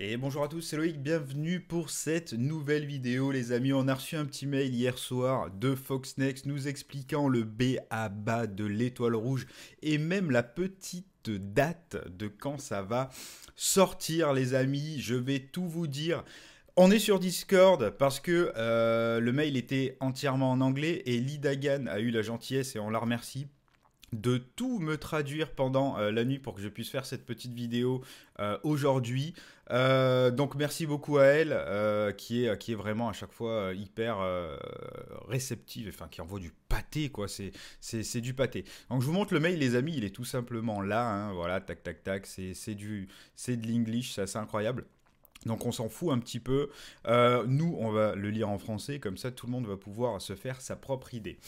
Et bonjour à tous, c'est Loïc, bienvenue pour cette nouvelle vidéo les amis. On a reçu un petit mail hier soir de Fox Next nous expliquant le B à bas de l'étoile rouge et même la petite date de quand ça va sortir les amis. Je vais tout vous dire. On est sur Discord parce que euh, le mail était entièrement en anglais et Lidagan a eu la gentillesse et on la remercie de tout me traduire pendant euh, la nuit pour que je puisse faire cette petite vidéo euh, aujourd'hui. Euh, donc merci beaucoup à elle qui, est, qui est vraiment à chaque fois hyper réceptive, enfin qui envoie du pâté quoi, c'est du pâté. Donc je vous montre le mail les amis, il est tout simplement là, hein. voilà, tac tac tac, c'est du c'est de l'English, c'est incroyable. Donc on s'en fout un petit peu. nous, on va le lire en français, comme ça tout le monde va pouvoir se faire sa propre idée.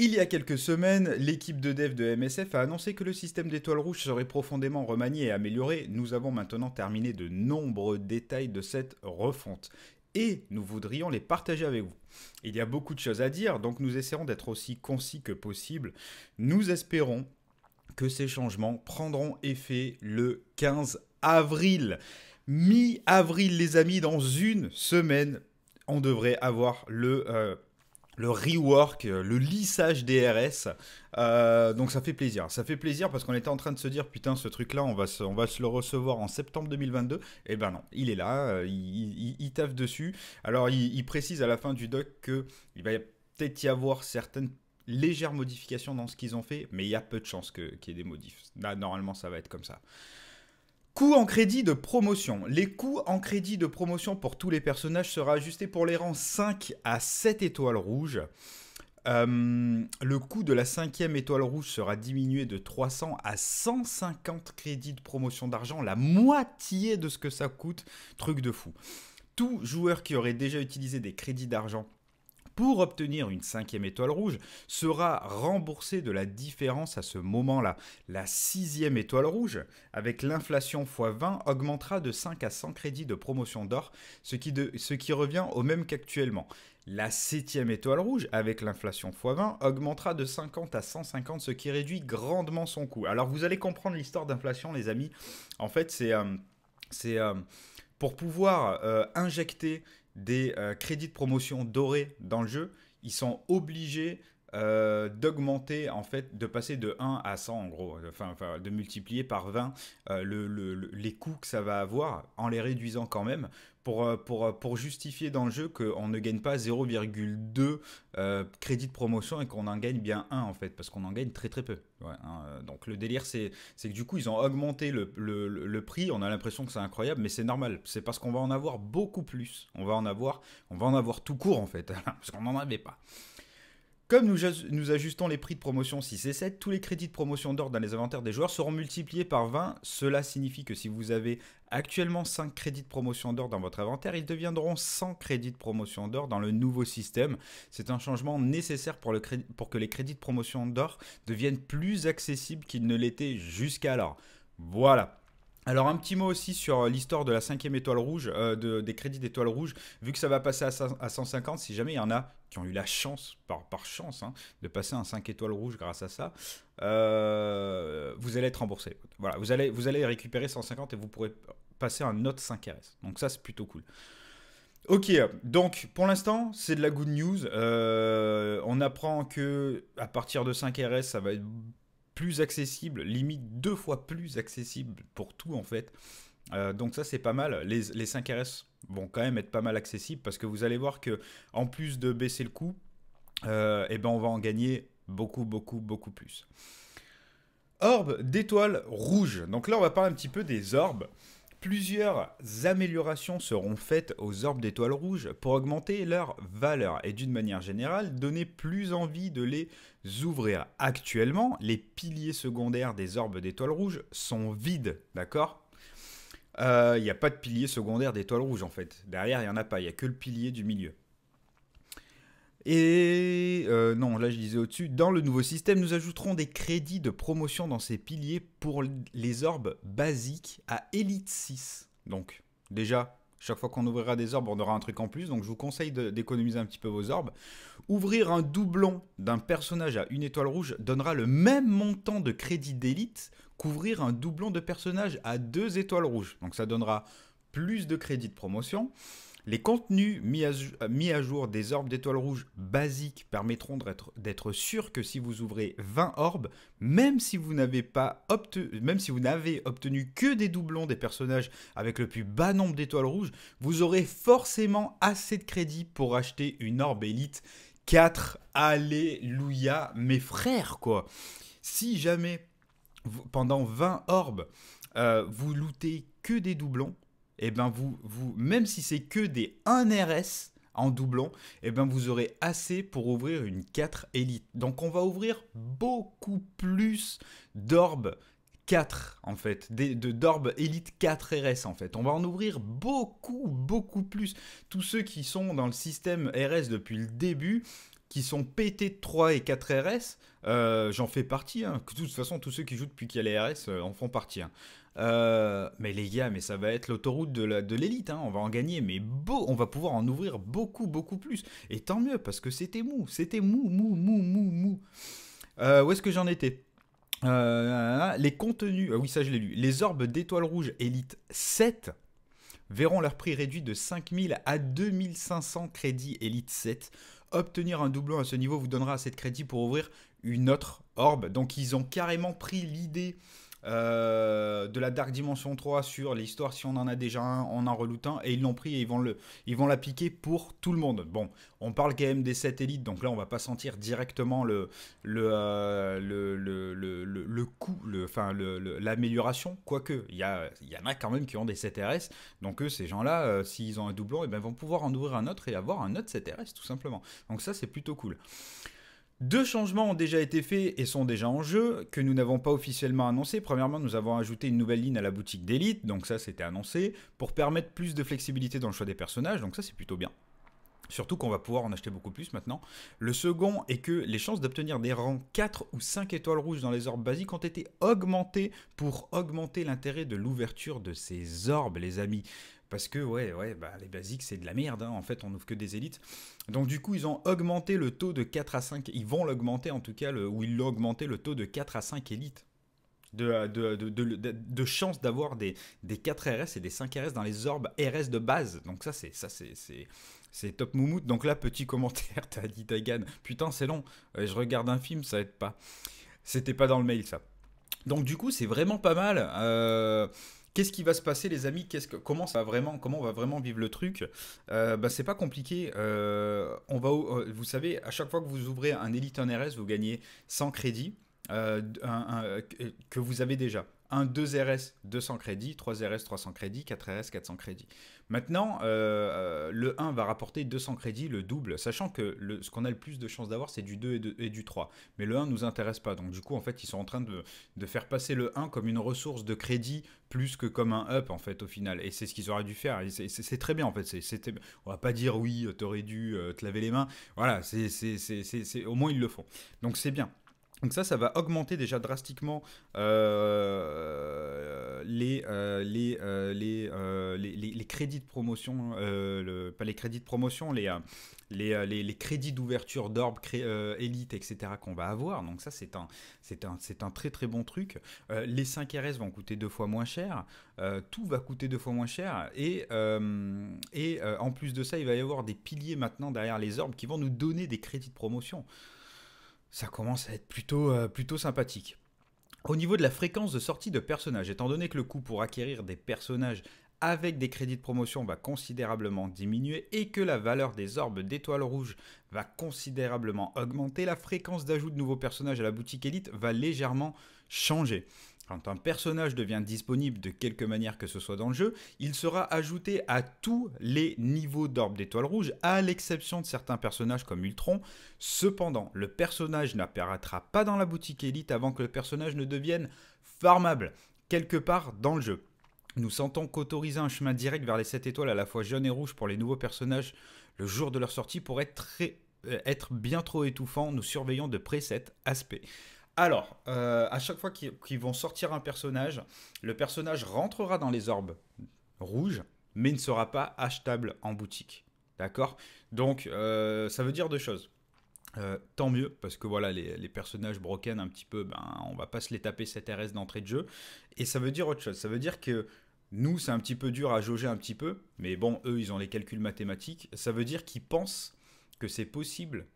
Il y a quelques semaines, l'équipe de dev de MSF a annoncé que le système d'étoiles rouges serait profondément remanié et amélioré. Nous avons maintenant terminé de nombreux détails de cette refonte et nous voudrions les partager avec vous. Il y a beaucoup de choses à dire, donc nous essaierons d'être aussi concis que possible. Nous espérons que ces changements prendront effet le 15 avril. Mi-avril les amis, dans une semaine, on devrait avoir le... Euh, le rework, euh, le lissage DRS. RS, euh, donc ça fait plaisir. Ça fait plaisir parce qu'on était en train de se dire putain ce truc là on va se, on va le recevoir en septembre 2022. Et eh ben non, il est là, euh, il, il, taffe dessus. Alors il, précise à la fin du doc que il va peut-être y avoir certaines légères modifications dans ce qu'ils ont fait, mais il y a peu de chances qu'il y ait des modifs. normalement ça va être comme ça. Coût en crédit de promotion. Les coûts en crédit de promotion pour tous les personnages sera ajusté pour les rangs 5 à 7 étoiles rouges. Euh, le coût de la cinquième étoile rouge sera diminué de 300 à 150 crédits de promotion d'argent, la moitié de ce que ça coûte, truc de fou. Tout joueur qui aurait déjà utilisé des crédits d'argent pour obtenir une cinquième étoile rouge sera remboursé de la différence à ce moment-là. La sixième étoile rouge, avec l'inflation x20, augmentera de 5 à 100 crédits de promotion d'or, ce, ce qui, revient au même qu'actuellement. La septième étoile rouge, avec l'inflation x20, augmentera de 50 à 150, ce qui réduit grandement son coût. Alors vous allez comprendre l'histoire d'inflation, les amis. En fait, c'est... Euh, euh, pour pouvoir euh, injecter des euh, crédits de promotion dorés dans le jeu, ils sont obligés euh, d'augmenter, en fait, de passer de 1 à 100 en gros, enfin, de multiplier par 20 euh, les coûts que ça va avoir en les réduisant quand même euh, euh, pour, justifier dans le jeu qu'on ne gagne pas 0,2 euh, crédit de promotion et qu'on en gagne bien un en fait, parce qu'on en gagne très très peu. Hein, donc le délire c'est que du coup ils ont augmenté le, prix, on a l'impression que c'est incroyable, mais c'est normal, c'est parce qu'on va en avoir beaucoup plus, on va en avoir, on va en avoir tout court en fait, parce qu'on n'en avait pas. Comme nous, ajustons les prix de promotion 6 et 7, tous les crédits de promotion d'or dans les inventaires des joueurs seront multipliés par 20. Cela signifie que si vous avez actuellement 5 crédits de promotion d'or dans votre inventaire, ils deviendront 100 crédits de promotion d'or dans le nouveau système. C'est un changement nécessaire pour, que les crédits de promotion d'or deviennent plus accessibles qu'ils ne l'étaient jusqu'alors. Voilà. Alors un petit mot aussi sur l'histoire de la cinquième étoile rouge, euh, des crédits d'étoile rouge, vu que ça va passer à, 150, si jamais il y en a qui ont eu la chance, par, par chance, hein, de passer un 5 étoiles rouge grâce à ça, euh, vous allez être remboursé. Voilà, vous allez, vous allez récupérer 150 et vous pourrez passer un autre 5RS. Donc ça, c'est plutôt cool. Ok, donc pour l'instant, c'est de la good news. Euh, on apprend que à partir de 5RS, ça va être plus accessible, limite deux fois plus accessible pour tout en fait. Euh, donc ça c'est pas mal. Les, les 5RS vont quand même être pas mal accessibles parce que vous allez voir que en plus de baisser le coût, et euh, eh ben on va en gagner beaucoup, beaucoup, beaucoup plus. Orbe d'étoiles rouges. Donc là, on va parler un petit peu des orbes. Plusieurs améliorations seront faites aux orbes d'étoiles rouges pour augmenter leur valeur et d'une manière générale donner plus envie de les ouvrir. Actuellement, les piliers secondaires des orbes d'étoiles rouges sont vides, d'accord il euh, n'y a pas de pilier secondaire d'étoiles rouges, en fait. Derrière, il n'y en a pas. Il n'y a que le pilier du milieu. Et euh, non, là je disais au-dessus, dans le nouveau système, nous ajouterons des crédits de promotion dans ces piliers pour les orbes basiques à Elite 6. Donc déjà, chaque fois qu'on ouvrira des orbes, on aura un truc en plus. Donc je vous conseille d'économiser un petit peu vos orbes. Ouvrir un doublon d'un personnage à une étoile rouge donnera le même montant de crédit d'élite qu'ouvrir un doublon de personnage à deux étoiles rouges. Donc ça donnera plus de crédit de promotion. Les contenus euh, mis à, jour des orbes d'étoiles rouges basiques permettront d'être sûr que si vous ouvrez 20 orbes, même si vous n'avez pas obtenu, même si vous n'avez obtenu que des doublons des personnages avec le plus bas nombre d'étoiles rouges, vous aurez forcément assez de crédit pour acheter une orbe élite 4. Alléluia, mes frères, quoi. Si jamais pendant 20 orbes, euh, vous lootez que des doublons, et eh ben vous, vous, même si c'est que des 1 RS en doublon, et eh ben vous aurez assez pour ouvrir une 4 élite. Donc on va ouvrir beaucoup plus d'orbes 4 en fait, de, de 4 RS en fait. On va en ouvrir beaucoup, beaucoup plus. Tous ceux qui sont dans le système RS depuis le début, qui sont pétés de 3 et 4 RS, euh, j'en fais partie. Hein. De toute façon, tous ceux qui jouent depuis qu'il y a les RS euh, en font partie. Hein. Euh, mais les gars, mais ça va être l'autoroute de l'élite. Hein. On va en gagner, mais beau, on va pouvoir en ouvrir beaucoup, beaucoup plus. Et tant mieux, parce que c'était mou. C'était mou, mou, mou, mou, mou. où est-ce que j'en étais les contenus, oui ça je l'ai lu, les orbes d'étoiles rouges élite 7 verront leur prix réduit de 5000 à 2500 crédits élite 7. Obtenir un doublon à ce niveau vous donnera assez de crédits pour ouvrir une autre orbe. Donc ils ont carrément pris l'idée euh, de la Dark Dimension 3 sur l'histoire si on en a déjà un, on en reloute un, et ils l'ont pris et ils vont, le, l'appliquer pour tout le monde. Bon, on parle quand même des satellites, donc là on va pas sentir directement le, le, euh, le, le, le, enfin l'amélioration, quoique il y, y en a quand même qui ont des CTRS, donc eux, ces gens-là, euh, s'ils ont un doublon, et eh ben, vont pouvoir en ouvrir un autre et avoir un autre CTRS tout simplement. Donc ça c'est plutôt cool. Deux changements ont déjà été faits et sont déjà en jeu, que nous n'avons pas officiellement annoncé. Premièrement, nous avons ajouté une nouvelle ligne à la boutique d'élite, donc ça c'était annoncé, pour permettre plus de flexibilité dans le choix des personnages, donc ça c'est plutôt bien. Surtout qu'on va pouvoir en acheter beaucoup plus maintenant. Le second est que les chances d'obtenir des rangs 4 ou 5 étoiles rouges dans les orbes basiques ont été augmentées pour augmenter l'intérêt de l'ouverture de ces orbes, les amis. Parce que, ouais, ouais, bah, les basiques, c'est de la merde. Hein. En fait, on n'ouvre que des élites. Donc, du coup, ils ont augmenté le taux de 4 à 5. Ils vont l'augmenter, en tout cas, le, ou ils l'ont augmenté le taux de 4 à 5 élites. De, de, de, de chance d'avoir des, 4 RS et des 5 RS dans les orbes RS de base. Donc, ça, c'est. ça c'est, c'est top moumoute. Donc là, petit commentaire, t'as dit Tagan. Putain, c'est long. Euh, je regarde un film, ça être pas. C'était pas dans le mail, ça. Donc du coup, c'est vraiment pas mal. Euh, Qu'est-ce qui va se passer, les amis quest comment, ça vraiment, comment on va vraiment vivre le truc euh, bah, C'est pas compliqué. Euh, on va, euh, vous savez, à chaque fois que vous ouvrez un Elite en RS, vous gagnez 100 crédits euh, que vous avez déjà. Un 2 RS 200 crédits, 3 RS 300 crédits, 4 RS 400 crédits. Maintenant, euh, euh, le 1 va rapporter 200 crédits, le double, sachant que ce qu'on a le plus de chances d'avoir, c'est du 2 et, du 3. Mais le 1 ne nous intéresse pas. Donc, du coup, en fait, ils sont en train de, faire passer le 1 comme une ressource de crédit plus que comme un up, en fait, au final. Et c'est ce qu'ils auraient dû faire. C'est très bien, en fait. On on va pas dire oui, t'aurais dû euh, te laver les mains. Voilà, c'est au moins ils le font. Donc, c'est bien. Donc ça, ça va augmenter déjà drastiquement euh, euh, euh, les, crédits de promotion, pas les crédits de promotion, les, les, crédits d'ouverture d'orbes élites élite, etc. qu'on va avoir. Donc ça, c'est un, un, très très bon truc. les 5 RS vont coûter deux fois moins cher. tout va coûter deux fois moins cher. Et, et en plus de ça, il va y avoir des piliers maintenant derrière les orbes qui vont nous donner des crédits de promotion ça commence à être plutôt, euh, plutôt sympathique. Au niveau de la fréquence de sortie de personnages, étant donné que le coût pour acquérir des personnages avec des crédits de promotion va considérablement diminuer et que la valeur des orbes d'étoiles rouges va considérablement augmenter, la fréquence d'ajout de nouveaux personnages à la boutique élite va légèrement changer. Quand un personnage devient disponible de quelque manière que ce soit dans le jeu, il sera ajouté à tous les niveaux d'orbe d'étoiles rouge, à l'exception de certains personnages comme Ultron. Cependant, le personnage n'apparaîtra pas dans la boutique élite avant que le personnage ne devienne farmable, quelque part dans le jeu. Nous sentons qu'autoriser un chemin direct vers les 7 étoiles à la fois jaune et rouge pour les nouveaux personnages le jour de leur sortie pourrait être, euh, être bien trop étouffant. Nous surveillons de près cet aspect. Alors, euh, à chaque fois qu'ils vont sortir un personnage, le personnage rentrera dans les orbes rouges, mais ne sera pas achetable en boutique. D'accord Donc, euh, ça veut dire deux choses. Euh, tant mieux, parce que voilà, les, personnages broken un petit peu, ben, on va pas se les taper cette RS d'entrée de jeu. Et ça veut dire autre chose. Ça veut dire que nous, c'est un petit peu dur à jauger un petit peu, mais bon, eux, ils ont les calculs mathématiques. Ça veut dire qu'ils pensent que c'est possible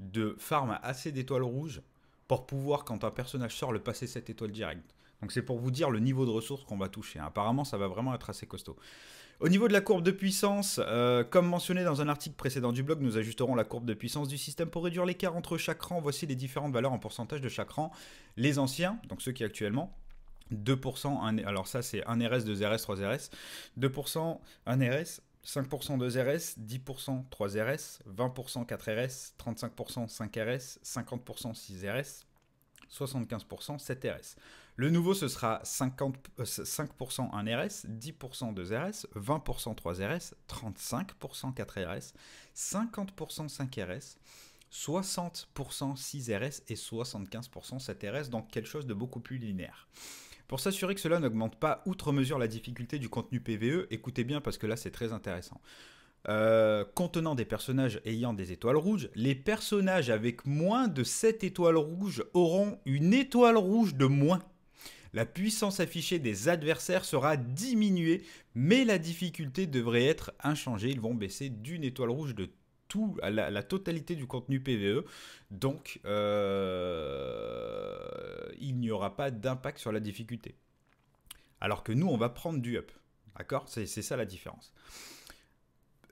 de farm assez d'étoiles rouges pour pouvoir, quand un personnage sort, le passer cette étoile directe Donc c'est pour vous dire le niveau de ressources qu'on va toucher. Hein. Apparemment, ça va vraiment être assez costaud. Au niveau de la courbe de puissance, euh, comme mentionné dans un article précédent du blog, nous ajusterons la courbe de puissance du système pour réduire l'écart entre chaque rang. Voici les différentes valeurs en pourcentage de chaque rang. Les anciens, donc ceux qui actuellement, 2%, 1, alors ça c'est un RS, 2 RS, 3 RS, 2%, 1 RS, 5% 2RS, 10% 3RS, 20% 4RS, 35% 5RS, 50% 6RS, 75% 7RS. Le nouveau, ce sera 5% 1RS, 10% 2RS, 20% 3RS, 35% 4RS, 50% 5RS, 60% 6RS et 75% 7RS, donc quelque chose de beaucoup plus linéaire. Pour s'assurer que cela n'augmente pas outre mesure la difficulté du contenu PVE, écoutez bien parce que là c'est très intéressant. Euh, contenant des personnages ayant des étoiles rouges, les personnages avec moins de 7 étoiles rouges auront une étoile rouge de moins. La puissance affichée des adversaires sera diminuée, mais la difficulté devrait être inchangée. Ils vont baisser d'une étoile rouge de à la, totalité du contenu PVE. Donc, euh, il n'y aura pas d'impact sur la difficulté. Alors que nous, on va prendre du up. D'accord c'est, ça la différence.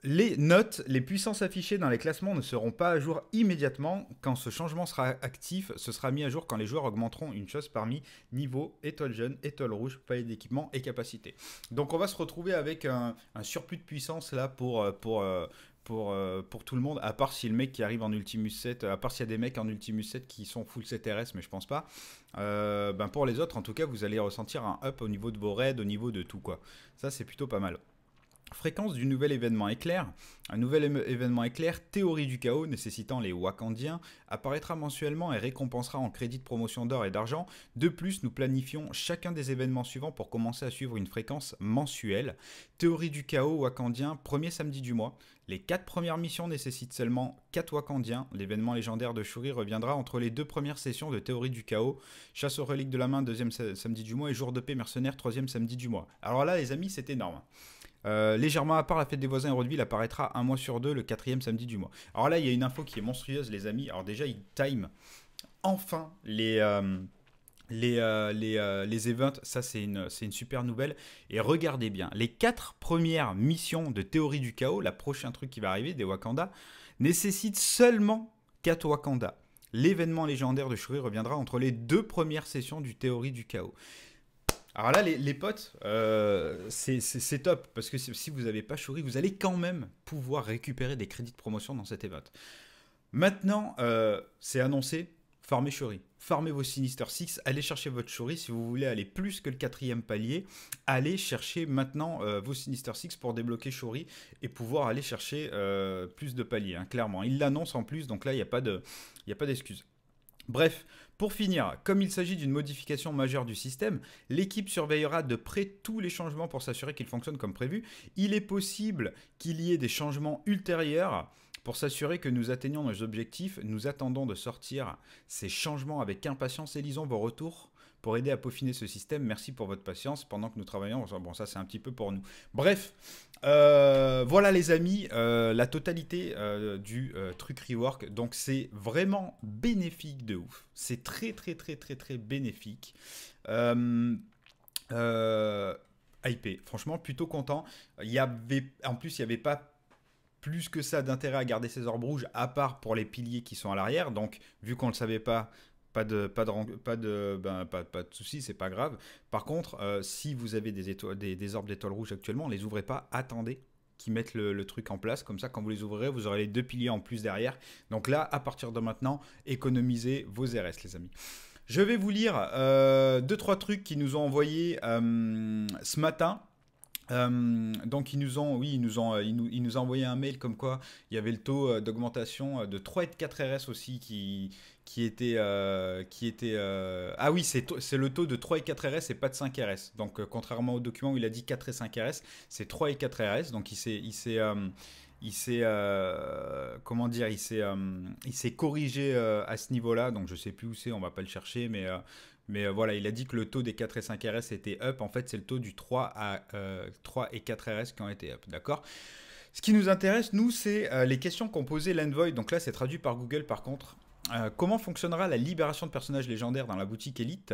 Les notes, les puissances affichées dans les classements ne seront pas à jour immédiatement. Quand ce changement sera actif, ce sera mis à jour quand les joueurs augmenteront une chose parmi niveau, étoile jeune, étoile rouge, palais d'équipement et capacité. Donc on va se retrouver avec un, un surplus de puissance là pour, euh, pour, euh, pour, euh, pour tout le monde, à part si le mec qui arrive en Ultimus 7, à part s'il y a des mecs en Ultimus 7 qui sont full CTRS, mais je pense pas, euh, ben pour les autres, en tout cas, vous allez ressentir un up au niveau de vos raids, au niveau de tout, quoi. Ça, c'est plutôt pas mal. Fréquence du nouvel événement éclair. Un nouvel événement éclair, théorie du chaos, nécessitant les Wakandiens, apparaîtra mensuellement et récompensera en crédit de promotion d'or et d'argent. De plus, nous planifions chacun des événements suivants pour commencer à suivre une fréquence mensuelle. Théorie du chaos Wakandien, premier samedi du mois. Les quatre premières missions nécessitent seulement quatre Wakandiens. L'événement légendaire de Shuri reviendra entre les deux premières sessions de Théorie du Chaos. Chasse aux reliques de la main, deuxième samedi du mois, et Jour de paix mercenaire, troisième samedi du mois. Alors là, les amis, c'est énorme. Euh, légèrement à part, la fête des voisins et il apparaîtra un mois sur deux, le quatrième samedi du mois. Alors là, il y a une info qui est monstrueuse, les amis. Alors déjà, ils time enfin les. Euh, les, euh, les, les events, ça c'est une, une super nouvelle. Et regardez bien, les quatre premières missions de théorie du chaos, la prochaine truc qui va arriver, des Wakanda, nécessitent seulement quatre Wakanda l'événement légendaire de Shuri reviendra entre les deux premières sessions du Théorie du Chaos. Alors là, les, potes, euh, c'est top, parce que si vous n'avez pas Shuri, vous allez quand même pouvoir récupérer des crédits de promotion dans cet event. Maintenant, euh, c'est annoncé, farmez Shuri. Farmez vos Sinister Six, allez chercher votre Shuri. Si vous voulez aller plus que le quatrième palier, allez chercher maintenant euh, vos Sinister Six pour débloquer Shuri et pouvoir aller chercher plus de paliers, hein, clairement. Il l'annonce en plus, donc là, il n'y a pas d'excuse. Bref, pour finir, comme il s'agit d'une modification majeure du système, l'équipe surveillera de près tous les changements pour s'assurer qu'ils fonctionnent comme prévu. Il est possible qu'il y ait des changements ultérieurs pour s'assurer que nous atteignons nos objectifs, nous attendons de sortir ces changements avec impatience et lisons vos retours pour aider à peaufiner ce système. Merci pour votre patience pendant que nous travaillons. Bon, ça c'est un petit peu pour nous. Bref, euh, voilà les amis, euh, la totalité euh, du truc rework. Donc c'est vraiment bénéfique de ouf. C'est très très très très très bénéfique. IP, franchement, plutôt content. Il y avait, en plus, il n'y avait pas plus que ça d'intérêt à garder ces orbes rouges, à part pour les piliers qui sont à l'arrière. Donc, vu qu'on ne le savait pas, pas de, pas de, pas de, ben, pas, de soucis, c'est pas grave. Par contre, euh, si vous avez des, des, orbes d'étoiles rouges actuellement, les ouvrez pas, attendez qu'ils mettent le, truc en place. Comme ça, quand vous les ouvrez, vous aurez les deux piliers en plus derrière. Donc là, à partir de maintenant, économisez vos RS, les amis. Je vais vous lire euh, deux, trois trucs qui nous ont envoyés euh, ce matin. Euh, donc ils nous ont, oui, ils nous ont, euh, nous, envoyé un mail comme quoi il y avait le taux euh, d'augmentation de 3 et de 4 RS aussi qui, qui était, qui était, ah oui, c'est, c'est le taux de 3 et 4 RS et pas de 5 RS. Donc contrairement au document où il a dit 4 et 5 RS, c'est 3 et 4 RS. Donc il s'est, il s'est, il s'est, comment dire, il s'est, il s'est corrigé à ce niveau-là. Donc je sais plus où c'est, on va pas le chercher, mais mais euh, voilà, il a dit que le taux des 4 et 5 RS était up. En fait, c'est le taux du 3, à, 3 euh, et 4 RS qui ont été up. D'accord ce qui nous intéresse, nous, c'est euh, les questions qu'ont posées l'Envoy. Donc là, c'est traduit par Google, par contre. comment fonctionnera la libération de personnages légendaires dans la boutique Elite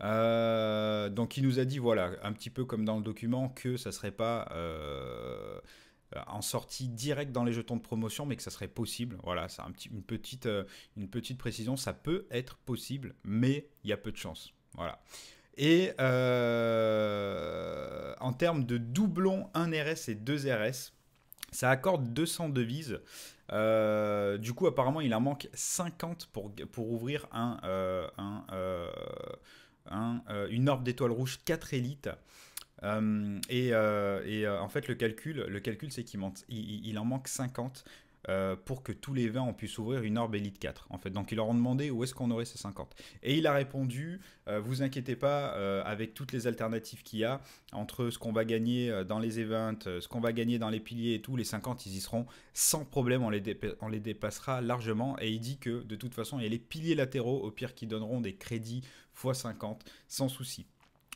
Donc il nous a dit, voilà, un petit peu comme dans le document, que ça ne serait pas... Euh, en sortie directe dans les jetons de promotion, mais que ça serait possible. Voilà, c'est un petit, une, petite, euh, une petite précision. Ça peut être possible, mais il y a peu de chance. Voilà. Et euh, en termes de doublons 1 RS et 2 RS, ça accorde 200 devises. du coup, apparemment, il en manque 50 pour, pour ouvrir un, une orbe d'étoiles rouge 4 élites. Euh, et, euh, euh, en fait, le calcul, le calcul c'est qu'il il en manque 50 pour que tous les 20 ont pu s'ouvrir une orbe Elite 4. En fait, donc ils leur ont demandé où est-ce qu'on aurait ces 50. Et il a répondu, vous inquiétez pas, avec toutes les alternatives qu'il y a, entre ce qu'on va gagner dans les events, ce qu'on va gagner dans les piliers et tout, les 50, ils y seront sans problème, on les, on les dépassera largement. Et il dit que de toute façon, il y a les piliers latéraux, au pire, qui donneront des crédits x 50, sans souci.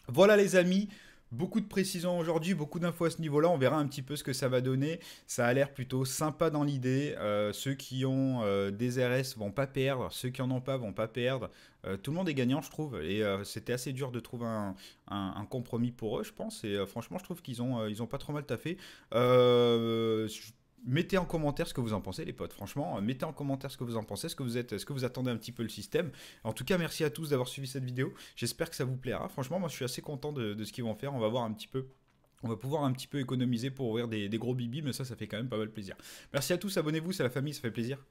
Voilà les amis, Beaucoup de précisions aujourd'hui, beaucoup d'infos à ce niveau-là. On verra un petit peu ce que ça va donner. Ça a l'air plutôt sympa dans l'idée. Euh, ceux qui ont euh, des RS vont pas perdre. Ceux qui en ont pas vont pas perdre. Euh, tout le monde est gagnant, je trouve. Et c'était assez dur de trouver un, compromis pour eux, je pense. Et franchement, je trouve qu'ils ont, ils ont pas trop mal taffé. Je mettez en commentaire ce que vous en pensez, les potes. Franchement, euh, mettez en commentaire ce que vous en pensez, ce que vous êtes, ce que vous attendez un petit peu le système. En tout cas, merci à tous d'avoir suivi cette vidéo. J'espère que ça vous plaira. Franchement, moi, je suis assez content de, ce qu'ils vont faire. On va voir un petit peu. On va pouvoir un petit peu économiser pour ouvrir des, des gros bibis, mais ça, ça fait quand même pas mal plaisir. Merci à tous, abonnez-vous, c'est la famille, ça fait plaisir.